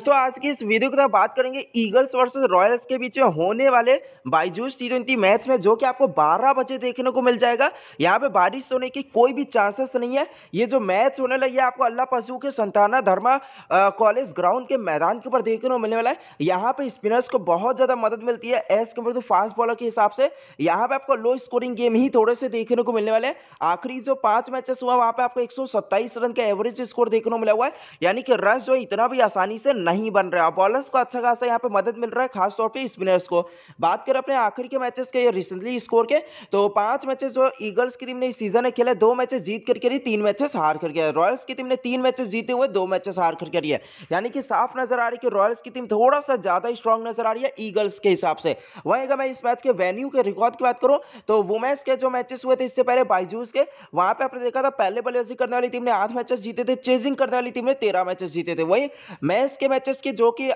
दोस्तों आज की इस वीडियो के तरफ बात करेंगे ईगल्स वर्सेस रॉयल्स के बीच में होने वाले बाइजूस टी ट्वेंटी मैच में जो कि आपको 12 बजे देखने को मिल जाएगा यहाँ पे बारिश होने की कोई भी चांसेस नहीं है ये जो मैच होने लगी है आपको अल्लाह पशु के संताना धर्मा कॉलेज ग्राउंड के मैदान के ऊपर देखने को मिलने वाला है यहाँ पे स्पिनर्स को बहुत ज़्यादा मदद मिलती है as compare to fast bowler के हिसाब से यहाँ पे आपको लो स्कोरिंग गेम ही थोड़े से देखने को मिलने वाले हैं आखिरी जो पांच मैचेस हुआ वहाँ पे आपको एक रन का एवरेज स्कोर देखने को मिला हुआ है यानी कि रस जो इतना भी आसानी से नहीं बन रहे और बॉलर्स को अच्छा खासा यहाँ पे मदद मिल रहा है खासतौर पर स्पिनर्स को बात करें अपने आखिर के मैचेस के रिसेंटली स्कोर के तो पांच मैचेस जो ईगल्स की टीम ने इस सीजन में खेले दो मैचेस जीत करके रही तीन मैचेस हार करके रॉयल्स की टीम ने तीन मैचेस जीते हुए दो मैचेस हार करके रही है यानी कि साफ नजर आ रही है कि रॉयल्स की टीम थोड़ा सा ज्यादा स्ट्रॉन्ग नजर आ रही है ईगल्स के हिसाब से वहीं अगर मैं इस मैच के वेन्यू के रिकॉर्ड की बात करूँ तो वुमेन्स के जो मैचेस हुए थे इससे पहले बाइजूस के वहां पर आपने देखा था पहले बल्लेबाजी करने वाली टीम ने आठ मैचेस जीते थे चेजिंग करने वाली टीम ने तेरह मैचेस जीते थे वहीं मैच के मैचेस की जो कि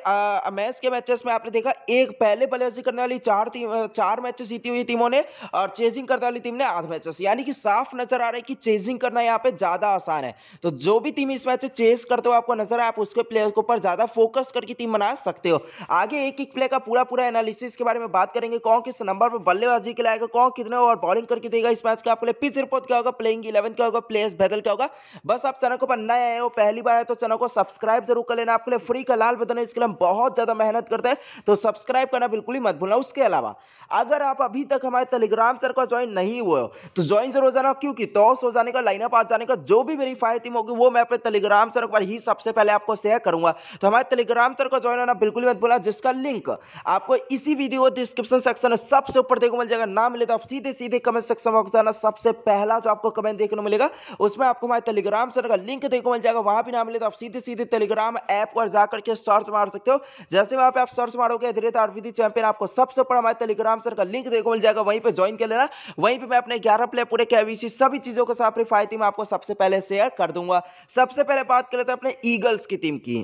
मैच के मैचेस में आपने देखा एक पहले बल्लेबाजी करने वाली चार टीम चार मैचेस जीती हुई टीमों ने और चेजिंग करने वाली टीम ने आठ मैचेस यानी कि साफ नजर आ रहा है कि चेजिंग करना यहाँ पे ज्यादा आसान है तो जो भी टीम इस मैच चेस करते हो आपको नजर आए आप उसके प्लेयर के ऊपर ज्यादा फोकस करके टीम बना सकते हो आगे एक एक प्लेयर का पूरा पूरा एनालिसिस के बारे में बात करेंगे कौन किस नंबर पर बल्लेबाजी के लाएगा कौन कितने ओवर बॉलिंग करके देगा इस मैच का आपको पिच रिपोर्ट क्या होगा प्लेइंग इलेवन क्या होगा प्लेयर्स बैदल क्या होगा बस आप चैनल को पर नए आए हो पहली बार है तो चैनल को सब्सक्राइब जरूर कर लेना आपके लिए फ्री का लाल बटन है इसके लिए हम बहुत ज़्यादा मेहनत करते हैं तो सब्सक्राइब करना बिल्कुल ही मत भूलना उसके अलावा अगर आप अभी तक हमारे टेलीग्राम सर का ज्वाइन नहीं हुए हो तो ज्वाइन जरूर जाना क्योंकि टॉस हो जाने का लाइनअप आ जाने का जो भी मेरी फायदी होगी वो मैं अपने टेलीग्राम सर पर ही सबसे पहले आपको शेयर करूंगा तो हमारे टेलीग्राम सर का ज्वाइन होना बिल्कुल मत भूलना जिसका लिंक आपको इसी वीडियो डिस्क्रिप्शन सेक्शन में सबसे ऊपर देखो मिल जाएगा ना मिले तो आप सीधे सीधे कमेंट सेक्शन में जाना सबसे पहला जो आपको कमेंट देखने को मिलेगा उसमें आपको हमारे टेलीग्राम सर का लिंक देखो मिल जाएगा वहां भी ना मिले तो आप सीधे सीधे टेलीग्राम ऐप पर जाकर करके सर्च मार सकते हो जैसे वहां पे आप सर्च मारोगे अधिरेत आरविदी चैंपियन आपको सबसे बड़ा हमारे टेलीग्राम सर का लिंक देखो मिल जाएगा वहीं पर ज्वाइन कर लेना वहीं पर मैं अपने ग्यारह प्लेयर पूरे कैवीसी सभी चीज़ों के साथ रिफायती में आपको सबसे पहले शेयर कर दूंगा सबसे पहले बात कर लेते हैं अपने ईगल्स की टीम की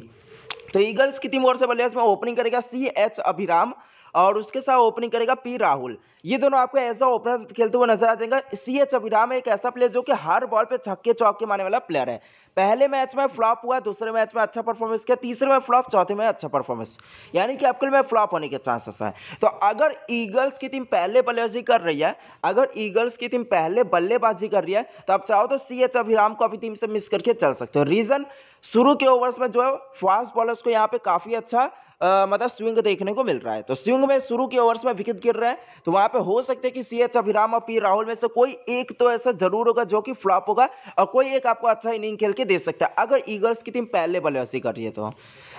तो ईगल्स की टीम और से बल्लेबाज में ओपनिंग करेगा सी एच अभिराम और उसके साथ ओपनिंग करेगा पी राहुल ये दोनों आपको ऐसा ओपनर खेलते हुए नजर आ जाएगा सी एच अभिराम एक ऐसा प्लेयर जो कि हर बॉल पे छक्के चौके मारने वाला प्लेयर है पहले मैच में फ्लॉप हुआ दूसरे मैच में अच्छा परफॉर्मेंस किया तीसरे में फ्लॉप चौथे में अच्छा परफॉर्मेंस यानी कि आपके में फ्लॉप होने के चांसेस है तो अगर ईगल्स की टीम पहले बल्लेबाजी कर रही है अगर ईगल्स की टीम पहले बल्लेबाजी कर रही है तो आप चाहो तो सी एच अभिराम को अपनी टीम से मिस करके चल सकते हो रीज़न शुरू के ओवर्स में जो है फास्ट बॉलर्स को यहाँ पे काफ़ी अच्छा मतलब स्विंग देखने को मिल रहा है तो स्विंग में शुरू के ओवर्स में विकेट गिर रहा है तो वहां पे हो सकते हैं कि सी एच अभिराम और पी राहुल में से कोई एक तो ऐसा जरूर होगा जो कि फ्लॉप होगा और कोई एक आपको अच्छा इनिंग खेल के दे सकता है अगर ईगल्स की टीम पहले बल्लेबाजी कर रही है तो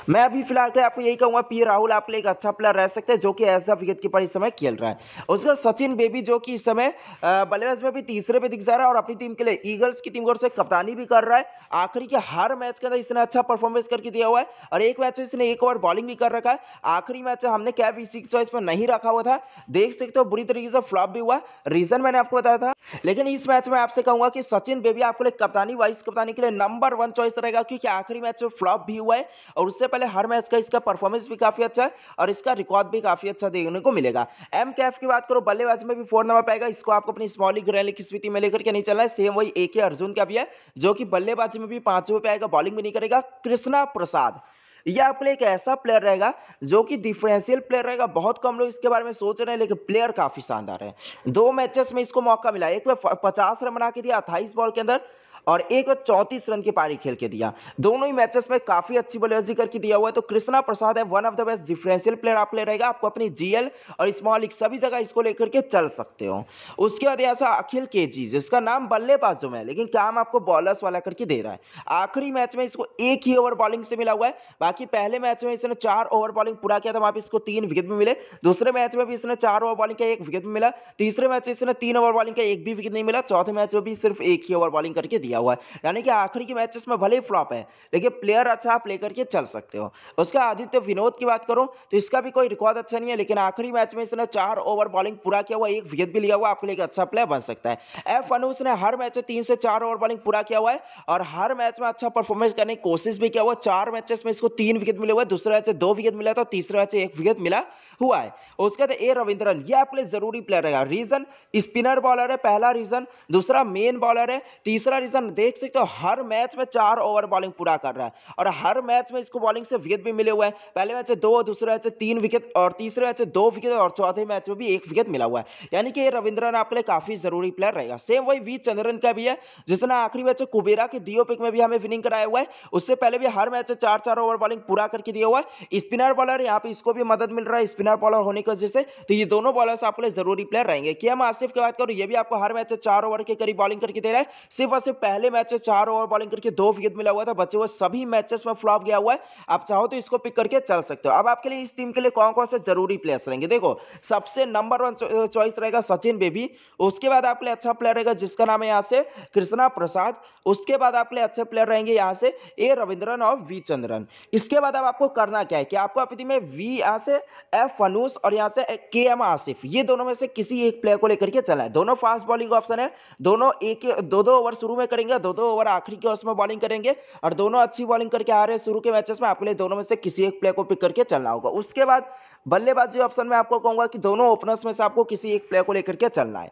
मैं अभी फिलहाल आपको यही कहूंगा पी राहुल आपके लिए एक अच्छा प्लेयर रह सकते हैं जो कि ऐसा विकेट कीपर इस समय खेल रहा है उसका सचिन बेबी जो कि इस समय बल्लेबाज में भी तीसरे पे दिख जा रहा है और अपनी टीम के लिए ईगल्स की टीम से कप्तानी भी कर रहा है आखिरी के हर मैच के अंदर इसने अच्छा परफॉर्मेंस करके दिया हुआ है और एक मैच में इसने एक ओवर बॉलिंग भी कर कर रखा है आखिरी मैच हमने कैप इसी चॉइस पर नहीं रखा हुआ था देख सकते हो बुरी तरीके से फ्लॉप भी हुआ रीजन मैंने आपको बताया था लेकिन इस मैच में आपसे कहूंगा कि सचिन बेबी आपके लिए कप्तानी वाइस कप्तानी के लिए नंबर वन चॉइस रहेगा क्योंकि आखिरी मैच में फ्लॉप भी हुआ है और उससे पहले हर मैच का इसका परफॉर्मेंस भी काफी अच्छा है और इसका रिकॉर्ड भी काफी अच्छा देखने को मिलेगा एम कैफ की बात करो बल्लेबाजी में भी फोर नंबर पाएगा इसको आपको अपनी स्मॉल ग्रैली की स्थिति में लेकर के नहीं चलना है सेम वही ए अर्जुन का भी है जो कि बल्लेबाजी में भी पांचवें पे आएगा बॉलिंग भी नहीं करेगा कृष्णा प्रसाद यह आपके लिए एक ऐसा प्लेयर रहेगा जो कि डिफरेंशियल प्लेयर रहेगा बहुत कम लोग इसके बारे में सोच रहे हैं लेकिन प्लेयर काफ़ी शानदार है दो मैचेस में इसको मौका मिला एक में पचास रन बना के दिया अट्ठाईस बॉल के अंदर और एक और चौंतीस रन की पारी खेल के दिया दोनों ही मैचेस में काफ़ी अच्छी बल्लेबाजी करके दिया हुआ है तो कृष्णा प्रसाद है one of the best differential player आप ले रहेगा आपको अपनी जीएल और स्मॉल लीग सभी जगह इसको लेकर के चल सकते हो उसके बाद यहाँ से अखिल के जी जिसका नाम बल्लेबाजों में लेकिन काम आपको बॉलर्स वाला करके दे रहा है आखिरी मैच में इसको एक ही ओवर बॉलिंग से मिला हुआ है बाकी पहले मैच में इसने चार ओवर बॉलिंग पूरा किया था वहां पर इसको तीन विकेट में मिले दूसरे मैच में भी इसने चार ओवर बॉलिंग का एक विकेट मिला तीसरे मैच में इसने तीन ओवर बॉलिंग का एक भी विकेट नहीं मिला चौथे मैच में भी सिर्फ एक ही ओवर बॉलिंग करके दिया दिया हुआ है यानी कि आखिरी के मैचेस में भले ही फ्लॉप है लेकिन प्लेयर अच्छा आप ले करके चल सकते हो उसका आदित्य विनोद की बात करूँ तो इसका भी कोई रिकॉर्ड अच्छा नहीं है लेकिन आखिरी मैच में इसने चार ओवर बॉलिंग पूरा किया हुआ एक विकेट भी लिया हुआ आपके लिए अच्छा प्लेयर बन सकता है एफ अनूस ने हर मैच में तीन से चार ओवर बॉलिंग पूरा किया हुआ है और हर मैच में अच्छा परफॉर्मेंस करने की कोशिश भी किया हुआ चार मैचेस में इसको तीन विकेट मिले हुए दूसरे मैच में दो विकेट मिला था तीसरे मैच में एक विकेट मिला हुआ है उसके बाद ए रविंद्रन ये आपके लिए जरूरी प्लेयर रहेगा रीजन स्पिनर बॉलर है पहला रीजन दूसरा मेन बॉलर है तीसरा रीजन का देख सकते हो हर मैच में चार ओवर बॉलिंग पूरा कर रहा है और हर मैच में इसको बॉलिंग से विकेट भी मिले हुए हैं पहले मैच में दो दूसरे मैच में तीन विकेट और तीसरे मैच में दो विकेट और चौथे मैच में भी एक विकेट मिला हुआ है यानी कि रविंद्रन आपके लिए काफी जरूरी प्लेयर रहेगा सेम वही वी चंद्रन का भी है जिसने आखिरी मैच कुबेरा के दियो पिक में भी हमें विनिंग कराया हुआ है उससे पहले भी हर मैच में चार चार ओवर बॉलिंग पूरा करके दिया हुआ है स्पिनर बॉलर यहाँ पे इसको भी मदद मिल रहा है स्पिनर बॉलर होने की वजह से तो ये दोनों बॉलर आपके लिए जरूरी प्लेयर रहेंगे के एम आसिफ की बात करूँ ये भी आपको हर मैच में चार ओवर के करीब बॉलिंग करके दे रहा है सिर्फ और सिर्फ पहले मैच में चार ओवर बॉलिंग करके दो विकेट मिला हुआ था बचे हुए सभी मैचेस में फ्लॉप गया हुआ है आप चाहो तो इसको पिक करके चल सकते हो अब आपके लिए इस टीम के लिए कौन कौन से जरूरी प्लेयर्स रहेंगे देखो सबसे नंबर वन चॉइस रहेगा सचिन बेबी उसके बाद आपके लिए अच्छा प्लेयर रहेगा जिसका नाम है यहाँ से कृष्णा प्रसाद उसके बाद आपके लिए अच्छे प्लेयर रहेंगे यहाँ से ए रविंद्रन और वी चंद्रन इसके बाद अब आपको करना क्या है कि आपको अपनी में वी यहाँ से एफ फनूस और यहाँ से के एम आसिफ ये दोनों में से किसी एक प्लेयर को लेकर के चला है दोनों फास्ट बॉलिंग ऑप्शन है दोनों एक दो दो ओवर शुरू में करेंगे दो दो ओवर आखिरी के ओवर में बॉलिंग करेंगे और दोनों अच्छी बॉलिंग करके आ रहे हैं शुरू के मैचेस में आपके लिए दोनों में से किसी एक प्लेयर को पिक करके चलना होगा उसके बाद बल्लेबाजी ऑप्शन में आपको कहूंगा कि दोनों ओपनर्स में से आपको किसी एक प्लेयर को लेकर के चलना है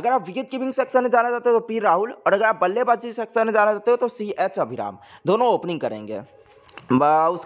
अगर आप विकेट कीपिंग सेक्शन में जाना चाहते हो तो पी राहुल और अगर आप बल्लेबाजी सेक्शन में जाना चाहते हो तो सी एच अभिराम दोनों ओपनिंग करेंगे उसके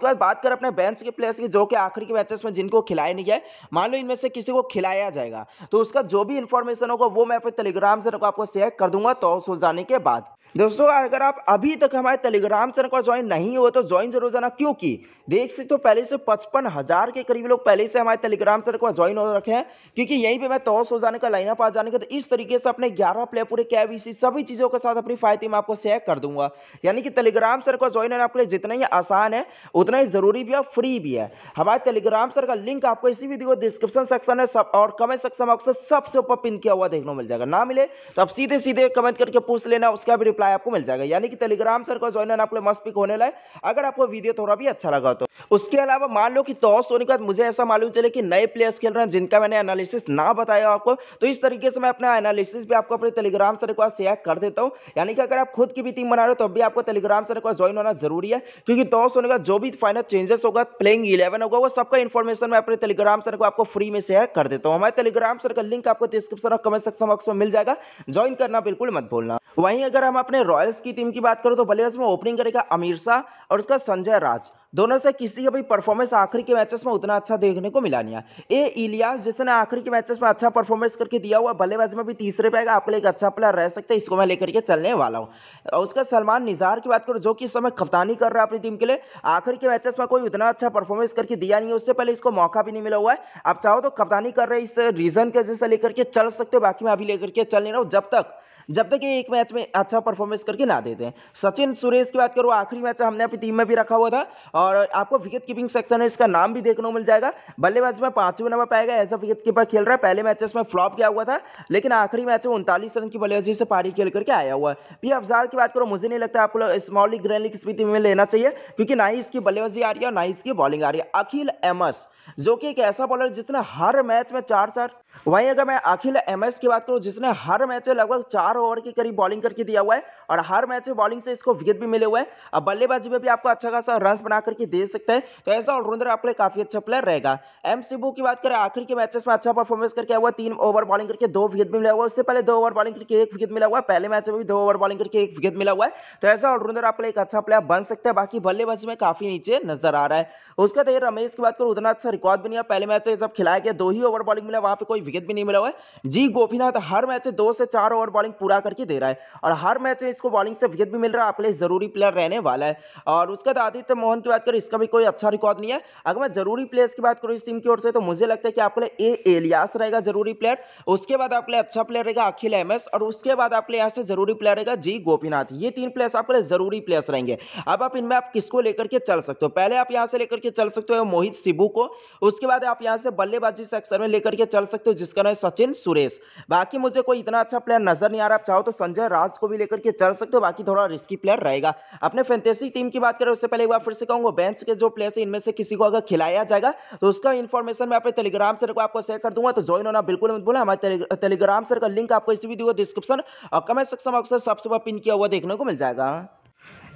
बाद बात कर अपने बेंच के प्लेयर्स की जो कि आखिरी के मैचेस में जिनको खिलाया नहीं गया मान लो इनमें से किसी को खिलाया जाएगा तो उसका जो भी इन्फॉर्मेशन होगा वो मैं फिर टेलीग्राम से आपको शेयर कर दूंगा तो सो जाने के बाद दोस्तों अगर आप अभी तक हमारे टेलीग्राम चैनल पर ज्वाइन नहीं हुए तो ज्वाइन जरूर जाना क्योंकि देख सकते हो तो पहले से पचपन हजार के करीब लोग पहले से हमारे टेलीग्राम चैनल पर ज्वाइन हो रखे हैं क्योंकि यहीं पे मैं तोस हो जाने का लाइनअप आ जाने का तो इस तरीके से अपने 11 प्लेयर पूरे कैब इसी सभी चीज़ों के साथ अपनी फायदे में आपको शेयर कर दूंगा यानी कि टेलीग्राम चैनल पर ज्वाइन होने आपके लिए जितना ही आसान आसान है उतना ही ज़रूरी भी है फ्री भी है हमारे टेलीग्राम सर का लिंक आपको इसी वीडियो डिस्क्रिप्शन सेक्शन है सब और कमेंट सेक्शन में आपसे सबसे ऊपर पिन किया हुआ देखने को मिल जाएगा ना मिले तो आप सीधे सीधे कमेंट करके पूछ लेना उसका भी रिप्लाई आपको मिल जाएगा यानी कि टेलीग्राम सर का ज्वाइन आपको मस्त पिक होने लगे अगर आपको वीडियो थोड़ा भी अच्छा लगा तो उसके अलावा मान लो कि टॉस तो होने के बाद मुझे ऐसा मालूम चले कि नए प्लेयर्स खेल रहे हैं जिनका मैंने एनालिसिस ना बताया आपको तो इस तरीके से मैं अपना एनालिसिस भी आपको अपने टेलीग्राम सर को शेयर कर देता हूँ यानी कि अगर आप खुद की भी टीम बना रहे हो तो भी आपको टेलीग्राम सर को ज्वाइन होना जरूरी है क्योंकि टॉस तो अनाउंस होने का जो भी फाइनल चेंजेस होगा प्लेइंग इलेवन होगा वो सबका इन्फॉर्मेशन मैं अपने टेलीग्राम सर को आपको फ्री में शेयर कर देता हूँ हमारे टेलीग्राम सर का लिंक आपको डिस्क्रिप्शन और कमेंट सेक्शन बॉक्स में मिल जाएगा ज्वाइन करना बिल्कुल मत भूलना वहीं अगर हम अपने रॉयल्स की टीम की बात करें तो बल्लेबाज में ओपनिंग करेगा अमीर शाह और उसका संजय राज दोनों से किसी का भी परफॉर्मेंस आखिरी के मैचेस में उतना अच्छा देखने को मिला नहीं है ए इलियास जिसने आखिरी के मैचेस में अच्छा परफॉर्मेंस करके दिया हुआ बल्लेबाज में भी तीसरे पे आपके लिए एक अच्छा प्लेयर रह सकते हैं इसको मैं लेकर के चलने वाला हूँ और उसका सलमान निजार की बात करूँ जो कि इस समय कप्तानी कर रहा है अपनी टीम के लिए आखिरी के मैचेस में कोई उतना अच्छा परफॉर्मेंस करके दिया नहीं है उससे पहले इसको मौका भी नहीं मिला हुआ है आप चाहो तो कप्तानी कर रहे इस रीजन के जैसे लेकर के चल सकते हो बाकी मैं अभी लेकर के चल नहीं रहा हूँ जब तक जब तक ये एक मैच मैच में अच्छा परफॉर्मेंस करके ना देते हैं सचिन सुरेश की बात करो आखिरी मैच हमने अपनी टीम में भी रखा हुआ था और आपको विकेट कीपिंग सेक्शन में इसका नाम भी देखने को मिल जाएगा बल्लेबाज में पांचवें नंबर पाएगा एज अ विकेट कीपर खेल रहा है पहले मैचेस में फ्लॉप किया हुआ था लेकिन आखिरी मैच में उनतालीस रन की बल्लेबाजी से पारी खेल करके आया हुआ है पी अफजार की बात करो मुझे नहीं लगता आपको स्मॉल लीग ग्रैंड लीग स्पीति में लेना चाहिए क्योंकि ना ही इसकी बल्लेबाजी आ रही है और ना ही इसकी बॉलिंग आ रही है अखिल एमस जो कि एक ऐसा बॉलर जिसने हर मैच में चार चार वहीं अगर मैं अखिल एमएस की बात करूं जिसने हर मैच में लगभग चार ओवर के करीब बॉलिंग करके दिया हुआ है और हर मैच में बॉलिंग से इसको विकेट भी मिले हुए हैं अब बल्लेबाजी में भी आपको अच्छा खासा रन बना करके दे सकते हैं तो ऐसा ऑलराउंडर आपके लिए काफी अच्छा प्लेयर रहेगा एम सिबू की बात करें आखिर के मैचेस में अच्छा परफॉर्मेंस करके हुआ तीन ओवर बॉलिंग करके दो विकेट भी मिला हुआ उससे पहले दो ओवर बॉलिंग करके एक विकेट मिला हुआ पहले मैच में भी दो ओवर बॉलिंग करके एक विकेट मिला हुआ है तो ऐसा ऑलराउंडर आपके लिए एक अच्छा प्लेयर बन सकता है बाकी बल्लेबाजी में काफी नीचे नजर आ रहा है उसका देखिए रमेश की बात करो उतना अच्छा रिकॉर्ड भी नहीं है पहले मैच में जब खिलाया गया दो ही ओवर बॉलिंग मिला वहां पर कोई विकेट भी नहीं मिला हुआ है जी गोपीनाथ हर मैच में दो से चार ओवर बॉलिंग पूरा करके दे रहा है और हर मैच में इसको बॉलिंग से विकेट भी मिल रहा है आपके लिए जरूरी प्लेयर रहने वाला है और उसके बाद आदित्य मोहन की बात करें इसका भी कोई अच्छा रिकॉर्ड नहीं है अगर मैं जरूरी प्लेयर्स की बात करूँ इस टीम की ओर से तो मुझे लगता है कि आपके लिए ए एलियास रहेगा जरूरी प्लेयर उसके बाद आपके लिए अच्छा प्लेयर रहेगा अखिल एम और उसके बाद आपके लिए यहाँ से जरूरी प्लेयर रहेगा जी गोपीनाथ ये तीन प्लेयर्स आपके लिए जरूरी प्लेयर्स रहेंगे अब आप इनमें आप किसको लेकर के चल सकते हो पहले आप यहाँ से लेकर के चल सकते हो मोहित सिबू को उसके बाद आप यहाँ से बल्लेबाजी सेक्शन में लेकर के चल सकते हो सकते हो जिसका नाम है सचिन सुरेश बाकी मुझे कोई इतना अच्छा प्लेयर नजर नहीं आ रहा आप चाहो तो संजय राज को भी लेकर के चल सकते हो बाकी थोड़ा रिस्की प्लेयर रहेगा अपने फैंटेसी टीम की बात करें उससे पहले एक बार फिर से कहूंगा बेंच के जो प्लेयर है इनमें से किसी को अगर खिलाया जाएगा तो उसका इन्फॉर्मेशन मैं अपने टेलीग्राम सर को आपको शेयर कर दूंगा तो ज्वाइन होना बिल्कुल मत बोला हमारे टेलीग्राम सर का लिंक आपको इस वीडियो डिस्क्रिप्शन और कमेंट सेक्शन में अक्सर सबसे पिन किया हुआ देखने को मिल जाएगा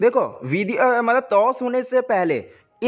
देखो वीडियो मतलब टॉस होने से पहले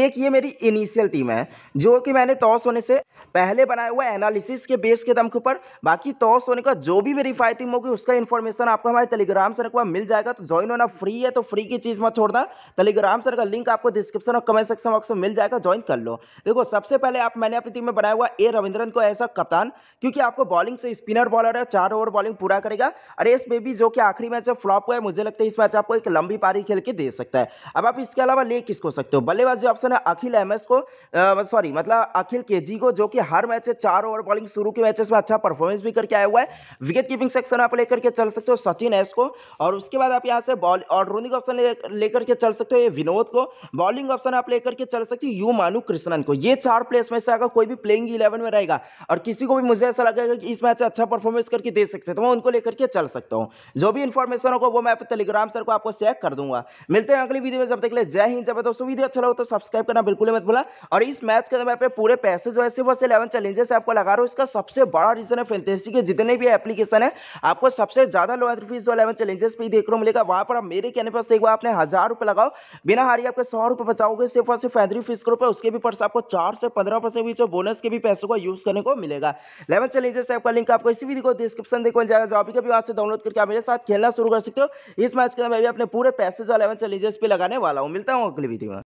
एक ये मेरी इनिशियल टीम है जो कि मैंने टॉस होने से पहले बनाया हुआ एनालिसिस के बेस के दम के ऊपर बाकी टॉस होने का जो भी मेरी फाइव टीम होगी उसका इन्फॉर्मेशन आपको हमारे टेलीग्राम सर को मिल जाएगा तो ज्वाइन होना फ्री है तो फ्री की चीज़ मत छोड़ना टेलीग्राम सर का लिंक आपको डिस्क्रिप्शन और कमेंट सेक्शन बॉक्स में मिल जाएगा ज्वाइन कर लो देखो सबसे पहले आप मैंने अपनी टीम में बनाया हुआ ए रविंद्रन को ऐसा कप्तान क्योंकि आपको बॉलिंग से स्पिनर बॉलर है चार ओवर बॉलिंग पूरा करेगा अरेस बेबी जो कि आखिरी मैच है फ्लॉप हुआ है मुझे लगता है इस मैच आपको एक लंबी पारी खेल के दे सकता है अब आप इसके अलावा ले किसको सकते हो बल्लेबाज जो आपसे ऑप्शन है अखिल एम को सॉरी मतलब अखिल के को जो कि हर मैच है चार ओवर बॉलिंग शुरू के मैचेस में अच्छा परफॉर्मेंस भी करके आया हुआ है विकेट कीपिंग सेक्शन आप लेकर के चल सकते हो सचिन एस को और उसके बाद आप यहाँ से बॉल और रोनिंग ऑप्शन लेकर के चल सकते हो ये विनोद को बॉलिंग ऑप्शन आप लेकर के चल सकते हो यू मानु कृष्णन को ये चार प्लेस में से अगर कोई भी प्लेइंग इलेवन में रहेगा और किसी को भी मुझे ऐसा लगेगा कि इस मैच से अच्छा परफॉर्मेंस करके दे सकते तो मैं उनको लेकर के चल सकता हूँ जो भी इन्फॉर्मेशन होगा वो मैं टेलीग्राम सर को आपको शेयर कर दूंगा मिलते हैं अगली वीडियो में जब देख ले जय हिंद जब दोस्तों वीडियो अच्छा लगा तो सब सब्सक्राइब करना बिल्कुल मत भूला और इस मैच के अंदर मैं अपने पूरे पैसे जो है सिर्फ और इलेवन चैलेंजेस आपको लगा रहा हूँ इसका सबसे बड़ा रीजन है फेंटेसी के जितने भी एप्लीकेशन है आपको सबसे ज्यादा लो फीस जो इलेवन चैलेंजेस पे देख रहा मिलेगा वहाँ पर आप मेरे कहने पर एक बार आपने हजार रुपये लगाओ बिना हारी आपके सौ रुपये बचाओगे सिर्फ और सिर्फ एंड्री फीस करो उसके भी पर्स आपको चार से पंद्रह परसेंट बीच बोनस के भी पैसों का यूज करने को मिलेगा इलेवन चैलेंजेस ऐप का लिंक आपको इसी वीडियो को डिस्क्रिप्शन देखो मिल जाएगा जो अभी कभी वहाँ से डाउनलोड करके आप मेरे साथ खेलना शुरू कर सकते हो इस मैच के अंदर मैं भी अपने पूरे पैसे जो इलेवन चैलेंजेस पर लगाने वाला हूँ मिलता हूँ अगले वीडियो में